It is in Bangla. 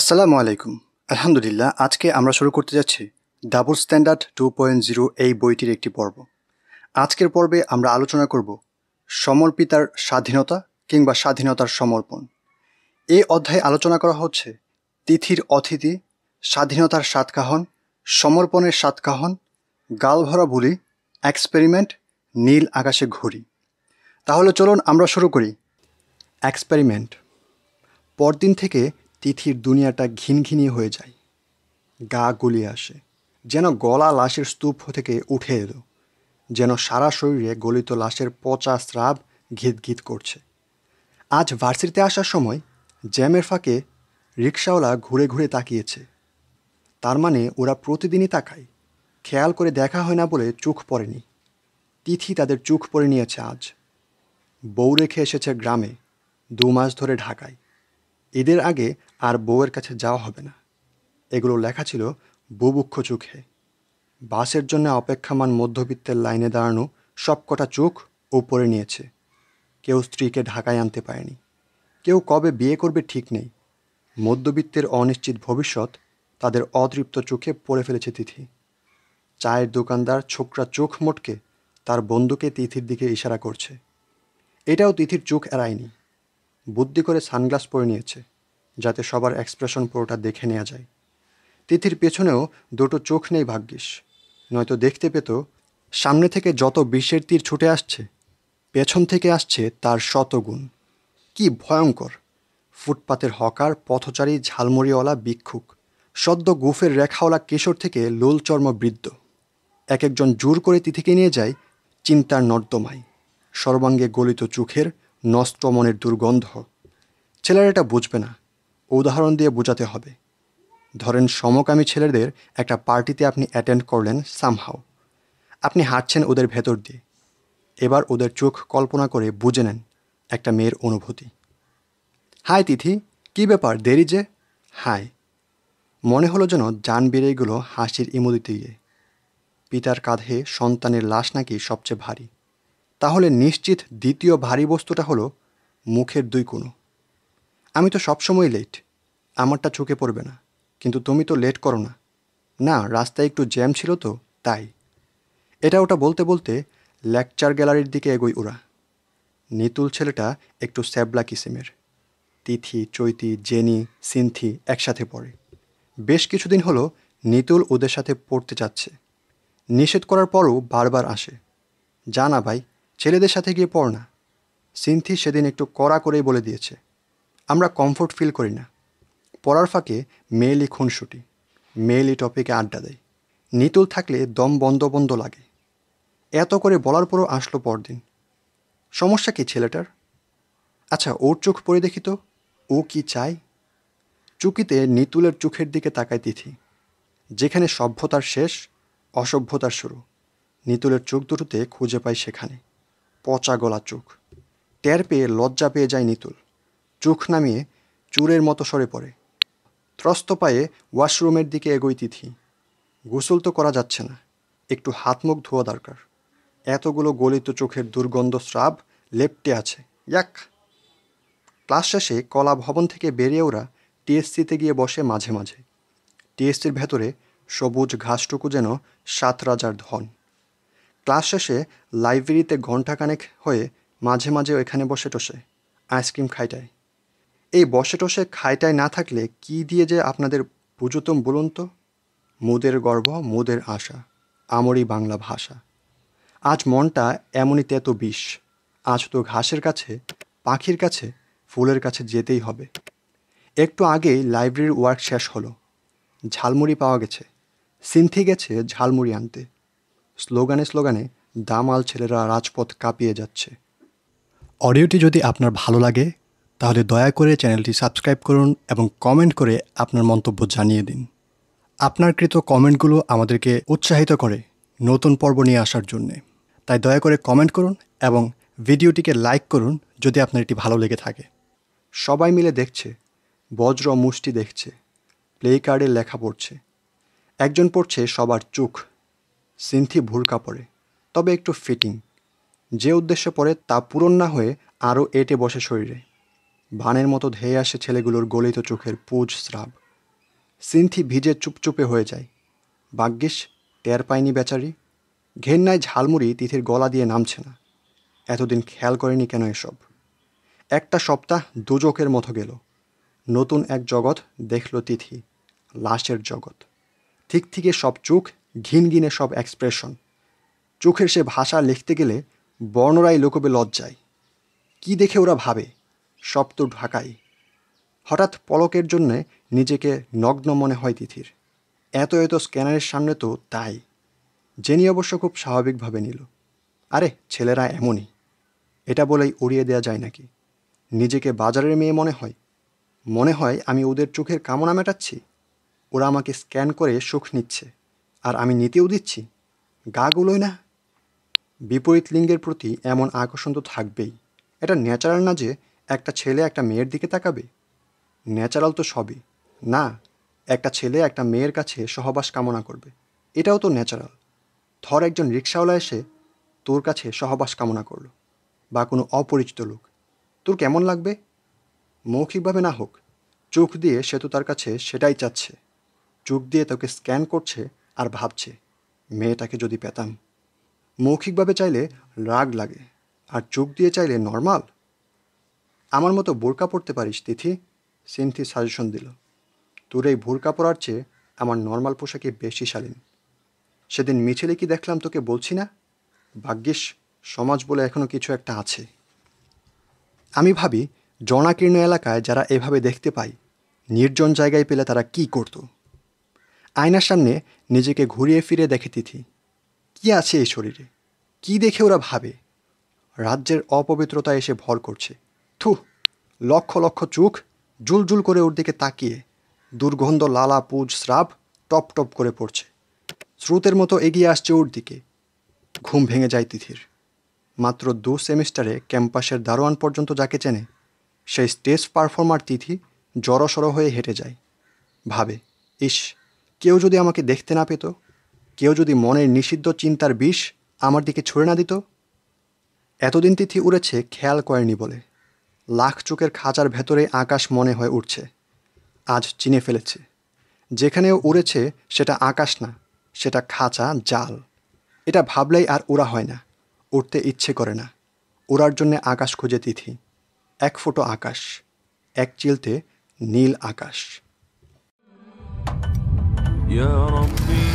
আসসালামু আলাইকুম আলহামদুলিল্লাহ আজকে আমরা শুরু করতে যাচ্ছি double standard two point zero এই বইটির একটি পর্ব আজকের পর্বে আমরা আলোচনা করব সমর্পিতার স্বাধীনতা কিংবা স্বাধীনতার সমর্পণ এই অধ্যায়ে আলোচনা করা হচ্ছে তিথির অতিথি স্বাধীনতার সাতকাহন সমর্পণের সাতকাহন গালভরা বুলি এক্সপেরিমেন্ট নীল আকাশে ঘড়ি তাহলে চলুন আমরা শুরু করি এক্সপেরিমেন্ট পরদিন থেকে তিথির দুনিয়াটা ঘিনঘিনি হয়ে যায় গা গুলিয়ে আসে যেন গলা লাশের স্তূপ থেকে উঠে এলো যেন সারা শরীরে গলিত লাশের পচা স্রাব ঘিত ঘিত করছে আজ ভার্সিটিতে আসার সময় জ্যামের ফাঁকে রিক্সাওয়ালা ঘুরে ঘুরে তাকিয়েছে তার মানে ওরা প্রতিদিনই তাকায় খেয়াল করে দেখা হয় না বলে চোখ পড়েনি তিথি তাদের চোখ পড়ে নিয়েছে আজ বউ রেখে এসেছে গ্রামে দু মাস ধরে ঢাকায় ঈদের আগে আর বউয়ের কাছে যাওয়া হবে না এগুলো লেখা ছিল বুবুক্ষ চোখে বাসের জন্য অপেক্ষামান মধ্যবিত্তের লাইনে দাঁড়ানো সবকটা চোখ উপরে নিয়েছে কেউ স্ত্রীকে ঢাকায় আনতে পারেনি কেউ কবে বিয়ে করবে ঠিক নেই মধ্যবিত্তের অনিশ্চিত ভবিষ্যৎ তাদের অতৃপ্ত চোখে পড়ে ফেলেছে তিথি চায়ের দোকানদার ছোকরা চোখ মোটকে তার বন্ধুকে তিথির দিকে ইশারা করছে এটাও তিথির চোখ এড়ায়নি বুদ্ধি করে সানগ্লাস পরে নিয়েছে যাতে সবার এক্সপ্রেশন পুরোটা দেখে নেওয়া যায় তিথির পেছনেও দুটো চোখ নেই ভাগ্যিস নয়তো দেখতে পেত সামনে থেকে যত বিষের তীর ছুটে আসছে পেছন থেকে আসছে তার শতগুণ কি ভয়ঙ্কর ফুটপাতের হকার পথচারী ঝালমুড়িওয়ালা বিক্ষুক সদ্য গুফের রেখাওয়ালা কেশর থেকে লোলচর্ম বৃদ্ধ এক একজন জোর করে তিথিকে নিয়ে যায় চিন্তার নর্দমায় সর্বাঙ্গে গলিত চোখের নষ্ট মনের দুর্গন্ধ ছেলেরা এটা বুঝবে না উদাহরণ দিয়ে বোঝাতে হবে ধরেন সমকামী ছেলেদের একটা পার্টিতে আপনি অ্যাটেন্ড করলেন সামহাও আপনি হাঁটছেন ওদের ভেতর দিয়ে এবার ওদের চোখ কল্পনা করে বুঝে নেন একটা মেয়ের অনুভূতি হাই তিথি কি ব্যাপার দেরি যে হাই মনে হলো যেন যান বেড়ে হাসির ইমুদিতে গিয়ে পিতার কাঁধে সন্তানের লাশ নাকি সবচেয়ে ভারী তাহলে নিশ্চিত দ্বিতীয় ভারী বস্তুটা হলো মুখের দুই কোনো আমি তো সবসময় লেট আমারটা চোখে পড়বে না কিন্তু তুমি তো লেট করো না না রাস্তায় একটু জ্যাম ছিল তো তাই এটা ওটা বলতে বলতে লেকচার গ্যালারির দিকে এগোই ওরা নিতুল ছেলেটা একটু স্যাবলা কিসিমের তিথি চৈতি জেনি সিনথি একসাথে পড়ে বেশ কিছুদিন হলো নিতুল ওদের সাথে পড়তে চাচ্ছে নিষেধ করার পরও বারবার আসে জানা ভাই ছেলেদের সাথে গিয়ে পড় না সিনথি সেদিন একটু কড়া করেই বলে দিয়েছে আমরা কমফোর্ট ফিল করি না পড়ার ফাঁকে মেয়েলি খুনসুটি মেয়েলি টপিকে আড্ডা দেয় নিতুল থাকলে দম বন্ধ বন্ধ লাগে এত করে বলার পরও আসলো পরদিন সমস্যা কি ছেলেটার আচ্ছা ওর চোখ পড়ে দেখি তো ও কি চায় চুকিতে নিতুলের চোখের দিকে তাকায় তিথি যেখানে সভ্যতার শেষ অসভ্যতার শুরু নিতুলের চোখ দুটোতে খুঁজে পায় সেখানে পচা গলা চোখ টের পেয়ে লজ্জা পেয়ে যায় নিতুল চোখ নামিয়ে চুরের মতো সরে পড়ে ত্রস্ত পায়ে ওয়াশরুমের দিকে এগোয় তিথি গোসল তো করা যাচ্ছে না একটু হাত মুখ ধোয়া দরকার এতগুলো গলিত চোখের দুর্গন্ধ স্রাব লেপটে আছে ইয়াক ক্লাস শেষে কলা ভবন থেকে বেরিয়ে ওরা টিএসসিতে গিয়ে বসে মাঝে মাঝে টিএসসির ভেতরে সবুজ ঘাসটুকু যেন সাত রাজার ধন ক্লাস শেষে লাইব্রেরিতে ঘণ্টাখানেক হয়ে মাঝে মাঝে ওইখানে বসে টসে আইসক্রিম খাইটায় এই বসে টসে খাইটায় না থাকলে কি দিয়ে যে আপনাদের পুজোতম বলুন তো মুদের গর্ব মুদের আশা আমরই বাংলা ভাষা আজ মনটা এমনই তেত বিষ আজ তো ঘাসের কাছে পাখির কাছে ফুলের কাছে যেতেই হবে একটু আগেই লাইব্রেরির ওয়ার্ক শেষ হলো ঝালমুড়ি পাওয়া গেছে সিনথি গেছে ঝালমুড়ি আনতে স্লোগানে স্লোগানে দামাল ছেলেরা রাজপথ কাঁপিয়ে যাচ্ছে অডিওটি যদি আপনার ভালো লাগে তাহলে দয়া করে চ্যানেলটি সাবস্ক্রাইব করুন এবং কমেন্ট করে আপনার মন্তব্য জানিয়ে দিন আপনার কৃত কমেন্টগুলো আমাদেরকে উৎসাহিত করে নতুন পর্ব নিয়ে আসার জন্যে তাই দয়া করে কমেন্ট করুন এবং ভিডিওটিকে লাইক করুন যদি আপনার এটি ভালো লেগে থাকে সবাই মিলে দেখছে বজ্র মুষ্টি দেখছে প্লে কার্ডে লেখা পড়ছে একজন পড়ছে সবার চোখ সিন্থি ভুল কাপড়ে তবে একটু ফিটিং যে উদ্দেশ্যে পরে তা পূরণ না হয়ে আরও এটে বসে শরীরে ভানের মতো ধেয়ে আসে ছেলেগুলোর গলিত চোখের পুজ স্রাব সিন্থি ভিজে চুপচুপে হয়ে যায় বাগ্যিস টের পায়নি বেচারি ঘেন্নায় ঝালমুড়ি তিথির গলা দিয়ে নামছে না এতদিন খেয়াল করেনি কেন এসব একটা সপ্তাহ দুজকের মতো গেল নতুন এক জগৎ দেখল তিথি লাশের জগৎ ঠিক থেকে সব চোখ ঘিনঘিনে সব এক্সপ্রেশন চোখের সে ভাষা লিখতে গেলে বর্ণরাই লোকবে লজ্জায় কি দেখে ওরা ভাবে সব তো ঢাকাই হঠাৎ পলকের জন্যে নিজেকে নগ্ন মনে হয় তিথির এত এত স্ক্যানারের সামনে তো তাই জেনি অবশ্য খুব স্বাভাবিকভাবে নিল আরে ছেলেরা এমনই এটা বলেই উড়িয়ে দেয়া যায় নাকি নিজেকে বাজারের মেয়ে মনে হয় মনে হয় আমি ওদের চোখের কামনা মেটাচ্ছি ওরা আমাকে স্ক্যান করে সুখ নিচ্ছে আর আমি নিতেও দিচ্ছি গা গুলোই না বিপরীত লিঙ্গের প্রতি এমন আকর্ষণ তো থাকবেই এটা ন্যাচারাল না যে একটা ছেলে একটা মেয়ের দিকে তাকাবে ন্যাচারাল তো সবই না একটা ছেলে একটা মেয়ের কাছে সহবাস কামনা করবে এটাও তো ন্যাচারাল ধর একজন রিক্সাওয়ালা এসে তোর কাছে সহবাস কামনা করলো বা কোনো অপরিচিত লোক তোর কেমন লাগবে মৌখিকভাবে না হোক চোখ দিয়ে সে তো তার কাছে সেটাই চাচ্ছে চোখ দিয়ে তোকে স্ক্যান করছে আর ভাবছে মেয়েটাকে যদি পেতাম মৌখিকভাবে চাইলে রাগ লাগে আর চোখ দিয়ে চাইলে নর্মাল আমার মতো বোরকা পড়তে পারিস তিথি সিনথি সাজেশন দিল তোর এই বোরকা পরার চেয়ে আমার নর্মাল পোশাকে বেশি শালীন সেদিন মিছিলে কি দেখলাম তোকে বলছি না ভাগ্যিস সমাজ বলে এখনও কিছু একটা আছে আমি ভাবি জনাকীর্ণ এলাকায় যারা এভাবে দেখতে পাই নির্জন জায়গায় পেলে তারা কি করতো আয়নার সামনে নিজেকে ঘুরিয়ে ফিরে দেখে তিথি কি আছে এই শরীরে কি দেখে ওরা ভাবে রাজ্যের অপবিত্রতা এসে ভর করছে থু লক্ষ লক্ষ চোখ জুলজুল করে ওর দিকে তাকিয়ে দুর্গন্ধ লালা পুজ স্রাব টপ টপ করে পড়ছে স্রোতের মতো এগিয়ে আসছে ওর দিকে ঘুম ভেঙে যায় তিথির মাত্র দু সেমিস্টারে ক্যাম্পাসের দারোয়ান পর্যন্ত যাকে চেনে সেই স্টেজ পারফর্মার তিথি জড়সড় হয়ে হেঁটে যায় ভাবে ইস কেউ যদি আমাকে দেখতে না পেত কেউ যদি মনের নিষিদ্ধ চিন্তার বিষ আমার দিকে ছুঁড়ে না দিত এতদিন তিথি উড়েছে খেয়াল করেনি বলে লাখ চোখের খাঁচার ভেতরে আকাশ মনে হয়ে উঠছে আজ চিনে ফেলেছে যেখানেও উড়েছে সেটা আকাশ না সেটা খাঁচা জাল এটা ভাবলেই আর ওরা হয় না উঠতে ইচ্ছে করে না ওড়ার জন্যে আকাশ খুঁজে তিথি এক ফুটো আকাশ এক চিলতে নীল আকাশ يا ربي